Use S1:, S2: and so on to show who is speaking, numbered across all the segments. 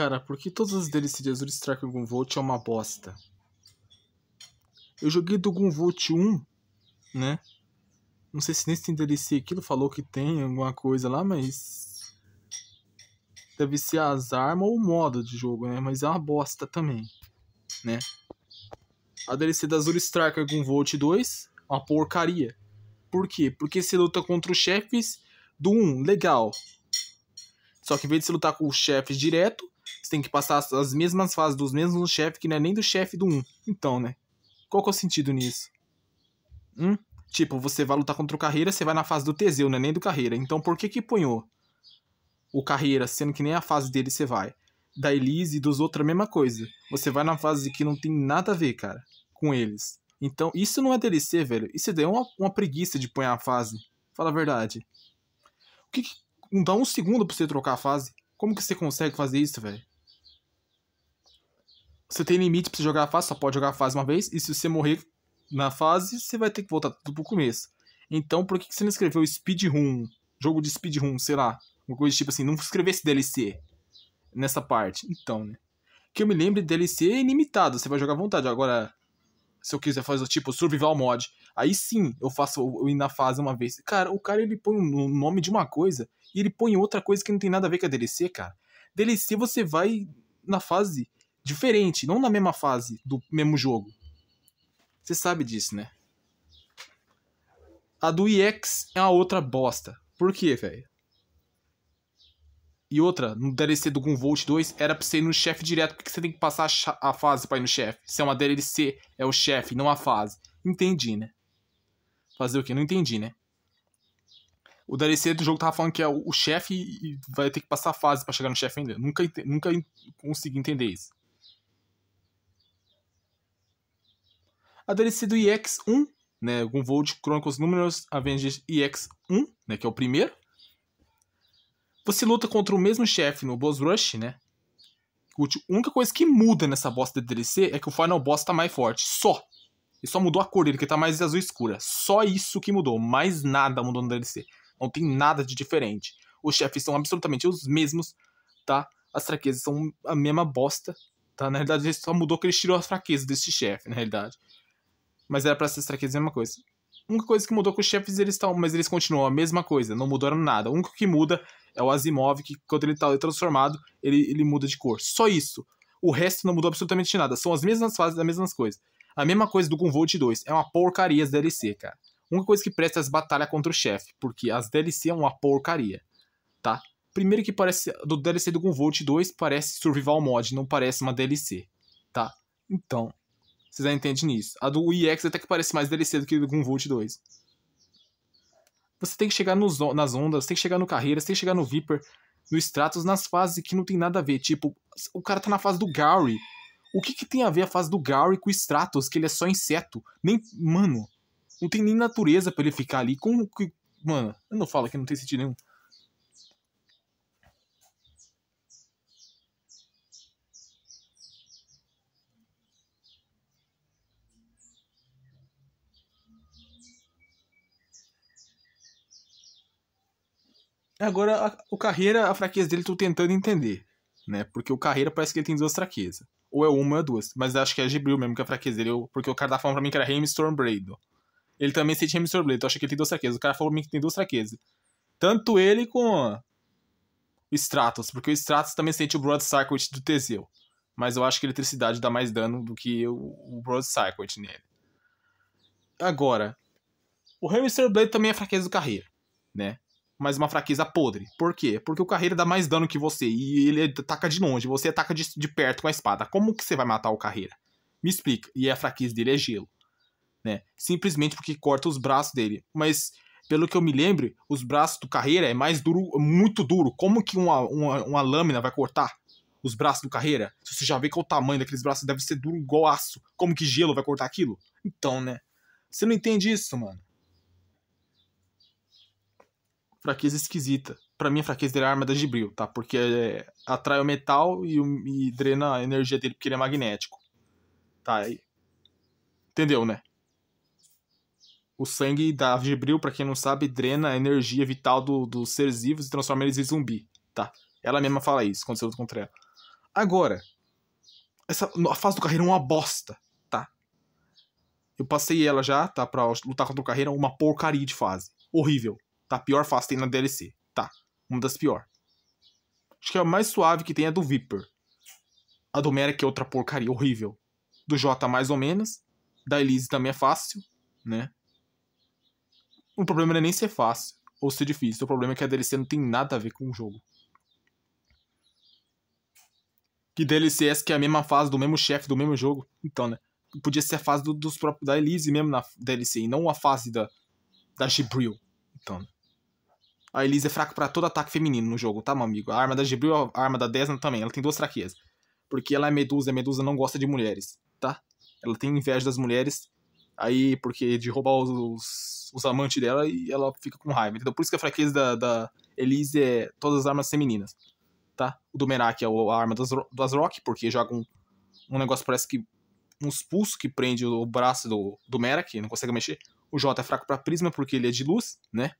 S1: Cara, por que todas as de do Strike Gunvolt é uma bosta? Eu joguei do Gunvolt 1, né? Não sei se nesse tem DLC aquilo, falou que tem alguma coisa lá, mas. Deve ser as armas ou o modo de jogo, né? Mas é uma bosta também, né? A DLC da Azure Striker Gunvolt 2, é uma porcaria. Por quê? Porque você luta contra os chefes do 1, legal. Só que em vez de você lutar com os chefes direto, tem que passar as, mesmas fases dos mesmos chefes, que não é nem do chefe do 1. Então, né? Qual que é o sentido nisso? Hum? Tipo, você vai lutar contra o Carreira, você vai na fase do Teseu, não é nem do Carreira. Então por que que punhou o Carreira, sendo que nem a fase dele você vai? Da Elise e dos outros a mesma coisa. Você vai na fase que não tem nada a ver, cara, com eles. Então, isso não é DLC, velho. Isso daí é uma, uma preguiça de pôr a fase. Fala a verdade. O que, que... Não dá um segundo pra você trocar a fase? Como que você consegue fazer isso, velho? Você tem limite pra você jogar a fase, só pode jogar a fase uma vez, e se você morrer na fase, você vai ter que voltar tudo pro começo. Então, por que, você não escreveu speedrun? Jogo de speedrun, sei lá. Uma coisa tipo assim, não escrever esse DLC nessa parte. Então, né? Que eu me lembre, DLC é ilimitado, você vai jogar à vontade. Agora, se eu quiser fazer tipo survival mod, aí sim eu faço eu ir na fase uma vez. Cara, o cara ele põe o um nome de uma coisa e ele põe outra coisa que não tem nada a ver com a DLC, cara. DLC você vai na fase diferente, não na mesma fase do mesmo jogo. Você sabe disso, né? A do EX é uma outra bosta. Por quê, velho? E outra, no DLC do Gunvolt 2, era pra você ir no chefe direto, porque você tem que passar a, a fase pra ir no chefe. Se é uma DLC, é o chefe, não a fase. Entendi, né? Fazer o quê? Não entendi, né? O DLC do jogo tava falando que é o, o chefe e vai ter que passar a fase para chegar no chefe ainda. Nunca, nunca consegui entender isso. do EX1, né, com voo de Chronicles Numerous Avengers EX1, né, que é o primeiro. Você luta contra o mesmo chefe no Boss Rush, né? A única coisa que muda nessa bosta de DLC é que o Final Boss tá mais forte, só. E só mudou a cor dele, que tá mais azul escura. Só isso que mudou, mais nada mudou no DLC. Não tem nada de diferente. Os chefes são absolutamente os mesmos, tá? As fraquezas são a mesma bosta, tá? Na realidade, só mudou que eles tirou as fraquezas desse chefe, na realidade. Mas era pra ser a mesma coisa. A única coisa que mudou com os chefes, eles estão. Mas eles continuam a mesma coisa, não mudaram nada. O único que muda é o Asimov, que quando ele tá transformado, ele, ele muda de cor. Só isso. O resto não mudou absolutamente nada. São as mesmas fases, as mesmas coisas. A mesma coisa do Convolt 2. É uma porcaria as DLC, cara. A única coisa que presta é as batalhas contra o chefe, porque as DLC é uma porcaria, tá? Primeiro que parece. Do DLC do Convolt 2 parece Survival Mod, não parece uma DLC, tá? Então, vocês já entendem nisso. A do EX até que parece mais DLC do que do Gunvolt 2. Você tem que chegar nos, nas ondas, tem que chegar no Carreira, tem que chegar no Viper, no Stratos, nas fases que não tem nada a ver. Tipo, o cara tá na fase do Gary. O que, que tem a ver a fase do Gary com o Stratos, que ele é só inseto? Nem. Mano, não tem nem natureza para ele ficar ali. Como que. Mano, eu não falo que não tem sentido nenhum. Agora, a, o Carreira, a fraqueza dele, tô tentando entender, né? Porque o Carreira parece que ele tem duas fraquezas. Ou é uma ou é duas. Mas acho que é Gibril mesmo que é a fraqueza dele. Eu, porque o cara tá falando pra mim que era Remy Stormblade. Ele também sente Remy Stormblade. Então acho que ele tem duas fraquezas. O cara falou pra mim que tem duas fraquezas. Tanto ele com o Stratos. Porque o Stratos também sente o Broad Circuit do Teseu. Mas eu acho que a eletricidade dá mais dano do que o, o Broad Circuit nele. Agora, o Hamster Blade também é fraqueza do Carreira, né? mas uma fraqueza podre. Por quê? Porque o Carreira dá mais dano que você e ele ataca de longe, você ataca de, de perto com a espada. Como que você vai matar o carreira? Me explica. E a fraqueza dele é gelo, né? Simplesmente porque corta os braços dele. Mas pelo que eu me lembro, os braços do carreira é mais duro, muito duro. Como que uma, uma, uma lâmina vai cortar? os braços do Carreira, se você já vê qual o tamanho daqueles braços, deve ser duro igual aço. Como que gelo vai cortar aquilo? Então, né? Você não entende isso, mano fraqueza esquisita. Para mim, a fraqueza dele é a arma da Gibril, tá? Porque é, atrai o metal e, o, e drena a energia dele porque ele é magnético. Tá? aí, Entendeu, né? O sangue da Gibril, para quem não sabe, drena a energia vital do, dos seres vivos e transforma eles em zumbi, tá? Ela mesma fala isso quando você luta contra ela. Agora, essa, a fase do carreira é uma bosta, tá? Eu passei ela já, tá? Pra lutar contra o carreira, é uma porcaria de fase. Horrível. Tá, pior fase tem na DLC. Tá, uma das piores. Acho que é a mais suave que tem é a do Viper. A do Merrick é outra porcaria horrível. Do Jota, mais ou menos. Da Elise também é fácil, né? O problema não é nem ser fácil ou ser difícil. O problema é que a DLC não tem nada a ver com o jogo. Que DLC é essa que é a mesma fase do mesmo chefe do mesmo jogo? Então, né? Podia ser a fase do, dos próprios, da Elise mesmo na DLC e não a fase da, da Gibril. Então, né? A Elise é fraca para todo ataque feminino no jogo, tá, meu amigo? A arma da Gibril, a arma da Desna também, ela tem duas fraquezas. Porque ela é medusa, e a medusa não gosta de mulheres, tá? Ela tem inveja das mulheres, aí porque de roubar os, os, os amantes dela e ela fica com raiva. Então por isso que a fraqueza da, da Elise é todas as armas femininas, tá? O do Merak é a arma das, das Rock, porque joga um, um negócio parece que uns pulsos que prende o braço do, do Merak, não consegue mexer. O J é fraco para prisma porque ele é de luz, né?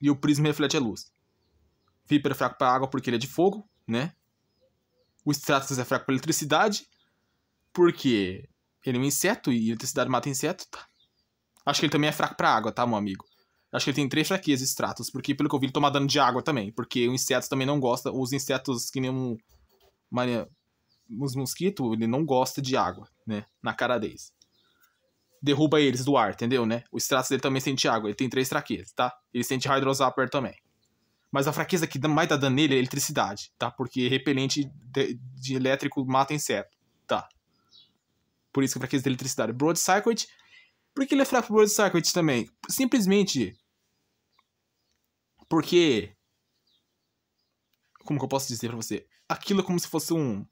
S1: e o prisma reflete a luz. Viper é fraco para água porque ele é de fogo, né? O Stratus é fraco para eletricidade, porque ele é um inseto e eletricidade mata inseto, tá? Acho que ele também é fraco para água, tá, meu amigo? Acho que ele tem três fraquezas, Stratus, porque pelo que eu vi ele toma dano de água também, porque o inseto também não gosta, os insetos que nem um... os mosquitos, ele não gosta de água, né? Na cara deles derruba eles do ar, entendeu, né? O Stratos dele também sente água, ele tem três fraquezas, tá? Ele sente Hydro Zapper também. Mas a fraqueza que mais dá dano nele é eletricidade, tá? Porque repelente de, de elétrico mata inseto, tá? Por isso que a fraqueza da eletricidade. Broad Circuit, por que ele é fraco pro Broad Circuit também? Simplesmente porque... Como que eu posso dizer pra você? Aquilo é como se fosse um...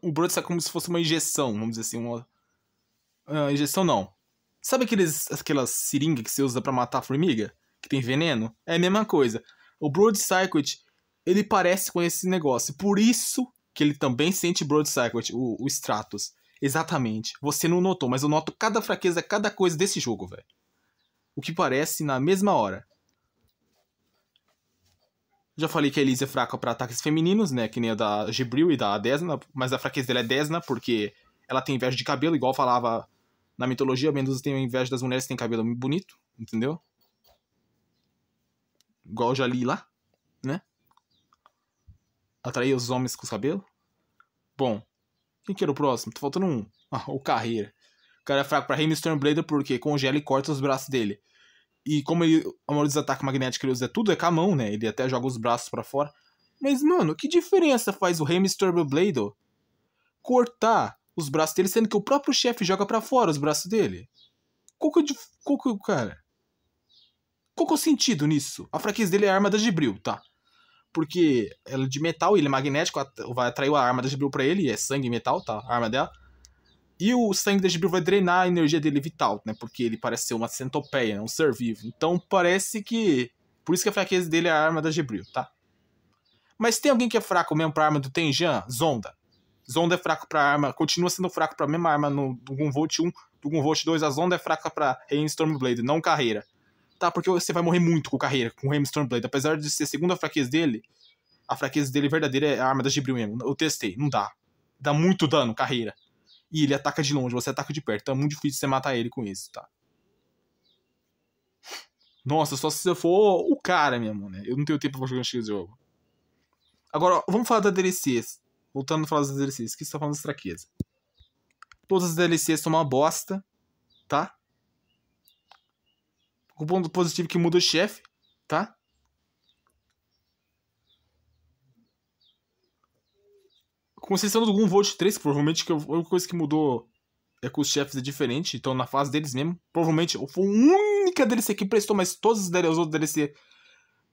S1: O Broad Circuit é como se fosse uma injeção, vamos dizer assim, uma Uh, injeção não. Sabe aqueles, aquelas seringas que você usa para matar a formiga? Que tem veneno? É a mesma coisa. O Broad Circuit, ele parece com esse negócio. Por isso que ele também sente Broad Circuit, o, o Stratos. Exatamente. Você não notou, mas eu noto cada fraqueza, cada coisa desse jogo, velho. O que parece na mesma hora. Já falei que a Elise é fraca para ataques femininos, né? Que nem a da Gibril e da Desna, mas a fraqueza dela é Desna, porque ela tem inveja de cabelo, igual falava na mitologia, a Medusa tem inveja das mulheres que têm cabelo bonito, entendeu? Igual eu já li lá, né? Atrair os homens com os cabelos. Bom, quem que era o próximo? Tô tá faltando um. Ah, o Carreira. O cara é fraco pra Remy Stormblader porque congela e corta os braços dele. E como ele, a maioria dos ataques magnéticos que ele usa é tudo é com a mão, né? Ele até joga os braços para fora. Mas, mano, que diferença faz o Remy Stormblader cortar os braços dele, sendo que o próprio chefe joga para fora os braços dele. Qual que, é, qual que, é cara? Qual que é o sentido nisso? A fraqueza dele é a arma da Gibril, tá? Porque ela é de metal, ele é magnético, vai atrair a arma da Gibril pra ele, é sangue e metal, tá? A arma dela. E o sangue da Gibril vai drenar a energia dele vital, né? Porque ele parece ser uma centopeia, né? um ser vivo. Então parece que. Por isso que a fraqueza dele é a arma da Gibril, tá? Mas tem alguém que é fraco mesmo pra arma do Tenjan? Zonda. Zonda é fraco para arma, continua sendo fraco para mesma arma no, do Gunvolt 1, do Gunvolt 2, a Zonda é fraca para Rainstorm Blade, não carreira. Tá, porque você vai morrer muito com carreira, com o Rainstorm Blade. Apesar de ser a segunda fraqueza dele, a fraqueza dele verdadeira é a arma da Gibril mesmo. Eu testei, não dá. Dá muito dano, carreira. E ele ataca de longe, você ataca de perto. Então é muito difícil você matar ele com isso, tá? Nossa, só se você for o cara mesmo, né? Eu não tenho tempo pra jogar esse jogo. Agora, vamos falar da DLCs voltando a falar dos DLCs, que está falando das traqueza. Todas as DLCs são uma bosta, tá? O ponto positivo é que muda o chefe, tá? Com exceção do Gunvolt 3, provavelmente que a única coisa que mudou é que os chefes é diferente, então na fase deles mesmo, provavelmente foi a única DLC que prestou, mas todas as outras DLC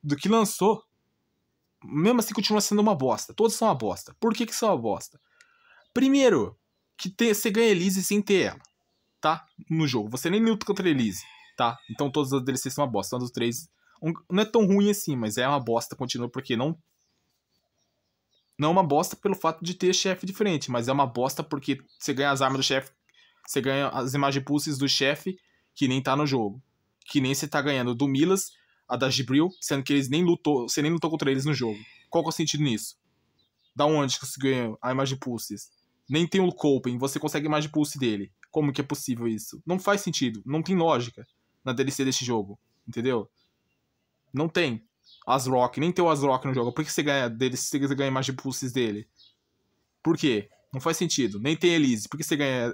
S1: do que lançou mesmo assim continua sendo uma bosta. Todos são uma bosta. Por que, que são uma bosta? Primeiro, que você ganha Elise sem ter ela, tá? No jogo. Você nem luta contra Elise, tá? Então todas as DLCs são uma bosta. Uma dos três. Um, não é tão ruim assim, mas é uma bosta, continua, porque não. Não é uma bosta pelo fato de ter chefe diferente, mas é uma bosta porque você ganha as armas do chefe, você ganha as imagens pulses do chefe que nem tá no jogo. Que nem você tá ganhando do Milas a da Gibril, sendo que eles nem lutou, você nem lutou contra eles no jogo. Qual que é o sentido nisso? Da onde que você ganha a imagem de pulses? Nem tem o Copen, você consegue a imagem de pulse dele. Como que é possível isso? Não faz sentido, não tem lógica na DLC desse jogo, entendeu? Não tem. Asrock, nem tem o Asrock no jogo. Por que você ganha dele se você ganha a imagem de pulses dele? Por quê? Não faz sentido. Nem tem Elise. Por que você ganha.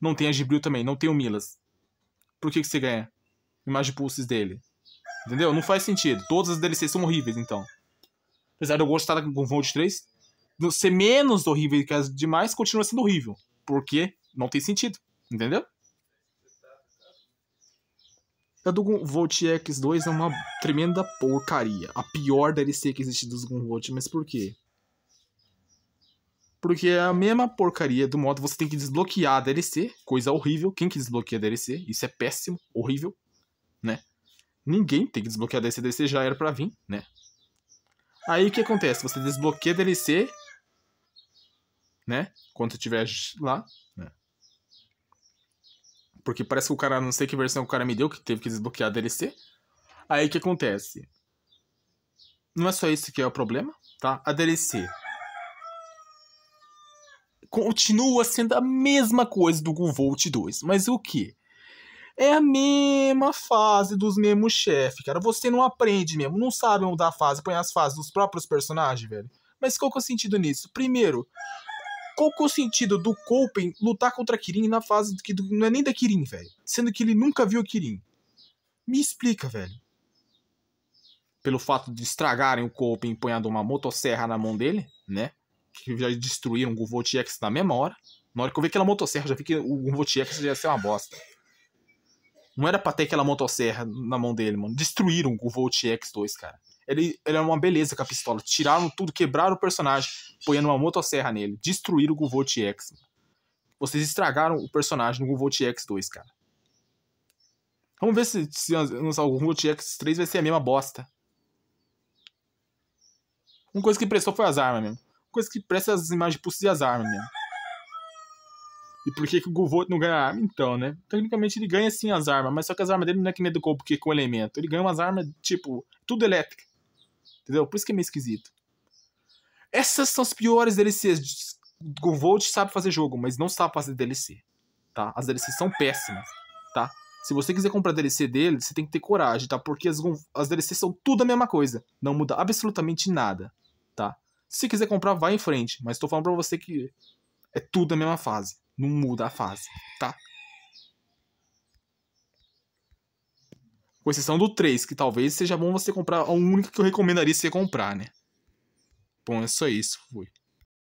S1: Não tem a Gibril também, não tem o Milas. Por que, que você ganha? Imagem de pulses dele. Entendeu? Não faz sentido. Todas as DLCs são horríveis, então. Apesar de eu gostar da Gunvolt 3, ser menos horrível que as demais, continua sendo horrível. Porque não tem sentido. Entendeu? A do Gunvolt X2 é uma tremenda porcaria. A pior DLC que existe dos Gunvolt, mas por quê? Porque é a mesma porcaria do modo você tem que desbloquear a DLC, coisa horrível. Quem que desbloqueia a DLC? Isso é péssimo, horrível, né? Ninguém tem que desbloquear DLC, DLC já era pra vir, né? Aí o que acontece? Você desbloqueia DLC, né? Quando estiver lá. Né? Porque parece que o cara, não sei que versão o cara me deu, que teve que desbloquear DLC. Aí o que acontece? Não é só isso que é o problema, tá? A DLC continua sendo a mesma coisa do Volt 2, mas o que? É a mesma fase dos mesmos chefes, cara. Você não aprende mesmo, não sabe mudar a fase, põe as fases dos próprios personagens, velho. Mas qual que é o sentido nisso? Primeiro, qual que é o sentido do Copen lutar contra Kirin na fase que não é nem da Kirin, velho? Sendo que ele nunca viu Kirin. Me explica, velho. Pelo fato de estragarem o Copen empunhando uma motosserra na mão dele, né? Que já destruíram o Govotiex na mesma hora. Na hora que eu vi aquela motosserra, já vi que o Govotiex já ia ser uma bosta. Não era pra ter aquela motosserra na mão dele, mano. Destruíram o Volt X2, cara. Ele, ele era é uma beleza com a pistola. Tiraram tudo, quebraram o personagem, ponhando uma motosserra nele. Destruíram o Volt X. Mano. Vocês estragaram o personagem no Volt X2, cara. Vamos ver se, se lançar o Volt X3 vai ser a mesma bosta. Uma coisa que prestou foi as armas mesmo. Uma coisa que presta as imagens pulsas e as armas mesmo. E por que, que o Guvot não ganha arma? Então, né? Tecnicamente ele ganha sim as armas, mas só que as armas dele não é que nem do corpo que com elemento. Ele ganha umas armas, tipo, tudo elétrica. Entendeu? Por isso que é meio esquisito. Essas são as piores DLCs. Guvot sabe fazer jogo, mas não sabe fazer DLC. Tá? As DLCs são péssimas. Tá? Se você quiser comprar DLC dele, você tem que ter coragem, tá? Porque as, as DLCs são tudo a mesma coisa. Não muda absolutamente nada, tá? Se quiser comprar, vai em frente. Mas tô falando pra você que é tudo a mesma fase. Não muda a fase, tá? Com exceção do 3, que talvez seja bom você comprar a única que eu recomendaria você comprar, né? Bom, é só isso. Fui.